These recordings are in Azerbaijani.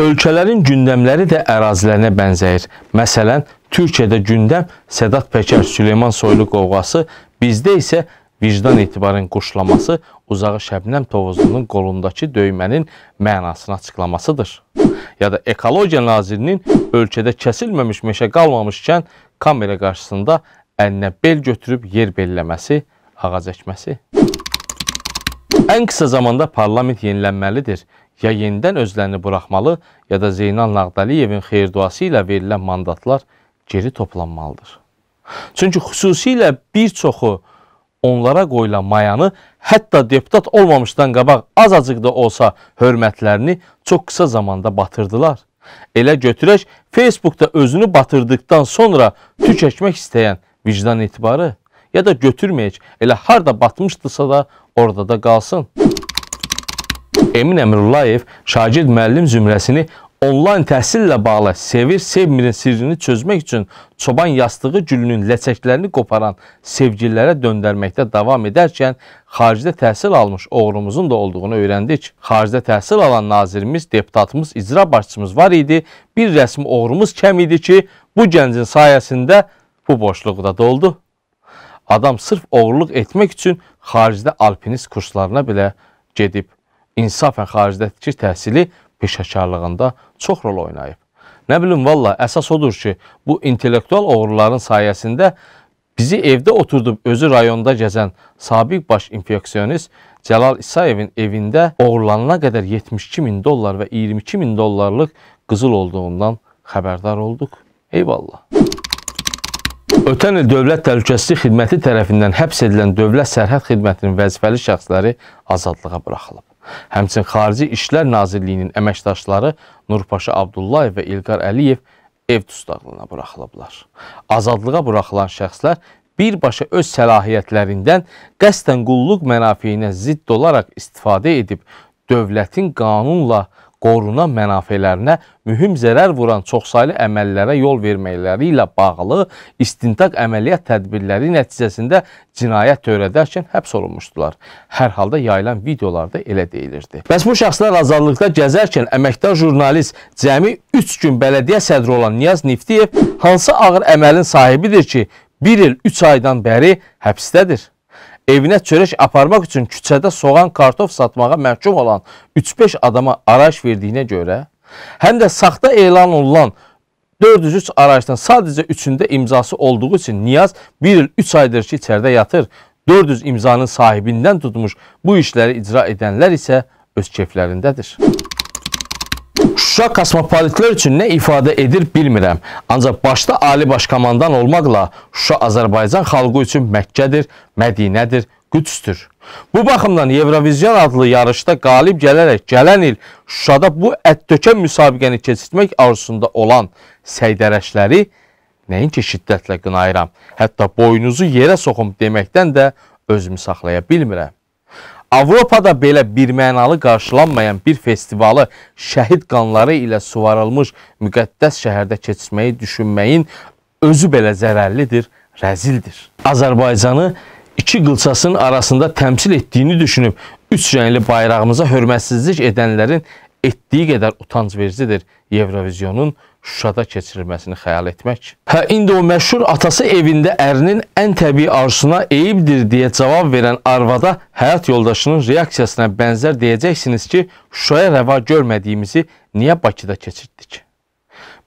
Ölkələrin gündəmləri də ərazilərinə bənzəyir. Məsələn, Türkiyədə gündəm Sədat Pəkər Süleyman Soylu qovğası, bizdə isə vicdan etibarın quşlaması uzağı Şəbnəm Tovuzlunun qolundakı döymənin mənasını açıqlamasıdır. Ya da Ekologiya Nazirinin ölkədə kəsilməmiş meşə qalmamışkən kamera qarşısında əlinə bel götürüb yer belləməsi, ağac əkməsi. Ən qısa zamanda parlament yenilənməlidir ya yenidən özlərini buraxmalı, ya da Zeynal Nağdəliyevin xeyirduası ilə verilən mandatlar geri toplanmalıdır. Çünki xüsusilə bir çoxu onlara qoyulan mayanı hətta deputat olmamışdan qabaq azacıq da olsa hörmətlərini çox qısa zamanda batırdılar. Elə götürək, Facebookda özünü batırdıkdan sonra tük əkmək istəyən vicdan etibarı ya da götürməyək, elə harda batmışdısa da orada da qalsın. Emin Əmrullayev şagird müəllim zümrəsini onlayn təhsillə bağlı sevir-sevmirin sirrini çözmək üçün çoban yastığı gülünün ləçəklərini qoparan sevgililərə döndərməkdə davam edərkən xaricdə təhsil almış oğrumuzun da olduğunu öyrəndik. Xaricdə təhsil alan nazirimiz, deputatımız, icra başçımız var idi. Bir rəsmi oğrumuz kəm idi ki, bu gəncin sayəsində bu boşluğu da doldu. Adam sırf oğurluq etmək üçün xaricdə alpinist kurslarına belə gedib insafən xaricdəki təhsili peşəkarlığında çox rol oynayıb. Nə bilim, valla, əsas odur ki, bu intellektual oğurların sayəsində bizi evdə oturdub özü rayonda gəzən sabiq baş infeksiyonist Cəlal İsayevin evində oğurlanana qədər 72 min dollar və 22 min dollarlıq qızıl olduğundan xəbərdar olduq. Eyvallah. Ötən il Dövlət Təhlükəsizlik Xidməti tərəfindən həbs edilən Dövlət Sərhəd Xidmətinin vəzifəli şəxsləri azadlığa buraxılıb. Həmçin Xarici İşlər Nazirliyinin əməkdaşları Nurpaşa Abdullayev və İlqar Əliyev ev dustaqlığına buraxılıblar. Azadlığa buraxılan şəxslər birbaşa öz səlahiyyətlərindən qəsdən qulluq mənafiyinə zidd olaraq istifadə edib dövlətin qanunla qorunan mənafelərinə mühüm zərər vuran çoxsaylı əməllərə yol verməkləri ilə bağlı istintaq əməliyyat tədbirləri nəticəsində cinayət törədərkən həbs olunmuşdular. Hər halda yayılan videolarda elə deyilirdi. Bəs bu şəxslər azadlıqda gəzərkən əməkdar jurnalist cəmi 3 gün bələdiyyə sədri olan Niyaz Niftiyev hansı ağır əməlin sahibidir ki, 1 il 3 aydan bəri həbsdədir? evinə çörək aparmaq üçün küçədə soğan kartof satmağa məhkum olan 3-5 adama araş verdiyinə görə, həm də saxta elan olunan 403 araçdan sadəcə 3-ündə imzası olduğu üçün Niyaz 1 il 3 aydır ki, içəridə yatır. 400 imzanın sahibindən tutmuş bu işləri icra edənlər isə öz keyflərindədir. Şuşa kosmopolitlər üçün nə ifadə edir bilmirəm. Ancaq başda Ali Baş Komandan olmaqla Şuşa Azərbaycan xalqı üçün Məkkədir, Mədinədir, Qüdsdür. Bu baxımdan Eurovizion adlı yarışda qalib gələrək gələn il Şuşada bu ətdökən müsabiqəni keçirtmək arzusunda olan səydərəşləri nəinki şiddətlə qınayıram, hətta boynuzu yerə soxum deməkdən də özümü saxlaya bilmirəm. Avropada belə birmənalı qarşılanmayan bir festivalı şəhid qanları ilə suvarılmış müqəddəs şəhərdə keçirməyi düşünməyin özü belə zərərlidir, rəzildir. Azərbaycanı iki qılçasının arasında təmsil etdiyini düşünüb, üç rəngli bayrağımıza hörmətsizlik edənlərin etdiyi qədər utancvericidir Eurovizyonun Şuşada keçirilməsini xəyal etmək. Hə, indi o məşhur atası evində ərinin ən təbii arzusuna eyibdir deyə cavab verən arvada həyat yoldaşının reaksiyasına bənzər deyəcəksiniz ki, Şuşaya rəva görmədiyimizi niyə Bakıda keçirtdik?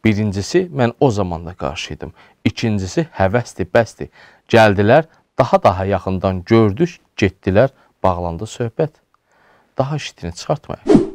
Birincisi, mən o zamanda qarşı idim. İkincisi, həvəsdir, bəsdir. Gəldilər, daha-daha yaxından gördük, getdilər, bağlandı söhbət. Daha işitini çıxartmayın.